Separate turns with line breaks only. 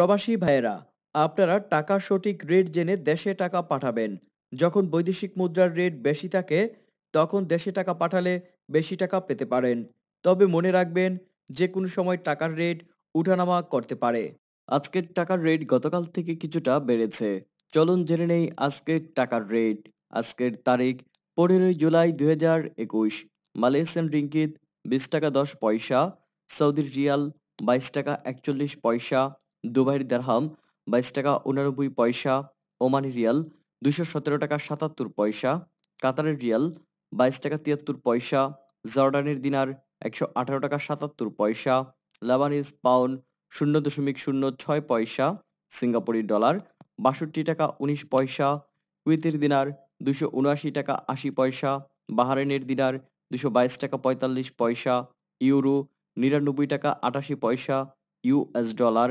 প্রবাসী ভাইয়েরা আপনারা টাকা সঠিক রেট জেনে দেশে টাকা পাঠাবেন যখন বৈদেশিক মুদ্রার রেট বেশি থাকে তখন দেশে টাকা পাঠালে বেশি টাকা পেতে পারেন তবে মনে রাখবেন যে কোনো সময় টাকার রেট উঠানামা করতে পারে আজকের টাকার রেট গতকাল থেকে কিছুটা বেড়েছে চলুন জেনে নেই আজকের টাকার রেট আজকের তারিখ পনেরোই জুলাই দুই হাজার একুশ মালয়েশিয়ান রিঙ্কিত বিশ টাকা দশ পয়সা সৌদির রিয়াল বাইশ টাকা একচল্লিশ পয়সা দুবাইয়ের দারহাম বাইশ টাকা উনানব্বই পয়সা ওমানের রিয়াল দুশো সতেরো টাকা সাতাত্তর পয়সা কাতারের রিয়াল বাইশ টাকা তিয়াত্তর পয়সা জর্ডানের দিনার একশো আঠারো টাকা সাতাত্তর পয়সা লাবানিজ পাউন্ড শূন্য দশমিক শূন্য ছয় পয়সা সিঙ্গাপুরের ডলার বাষট্টি টাকা উনিশ পয়সা কুয়েতের দিনার দুশো উনআশি টাকা আশি পয়সা বাহারেনের দিনার দুশো বাইশ টাকা পঁয়তাল্লিশ পয়সা ইউরো নিরানব্বই টাকা আটাশি পয়সা ইউএস ডলার